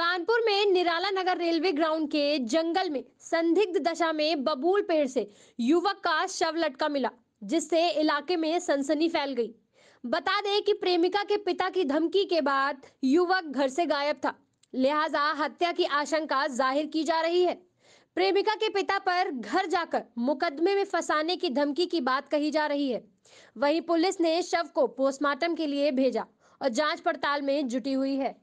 कानपुर में निराला नगर railway ground के जंगल में संदिग्ध दशा में बबूल पेड़ से युवक का शव लटका मिला जिससे इलाके में सनसनी फैल गई बता दें कि प्रेमिका के पिता की धमकी के बाद युवक घर से गायब था लिहाजा हत्या की आशंका जाहिर की जा रही है प्रेमिका के पिता पर घर जाकर मुकदमे में फंसाने की धमकी की बात कही जा रही है वहीं पुलिस ने शव को पोस्टमार्टम के लिए भेजा और जांच पड़ताल में जुटी हुई है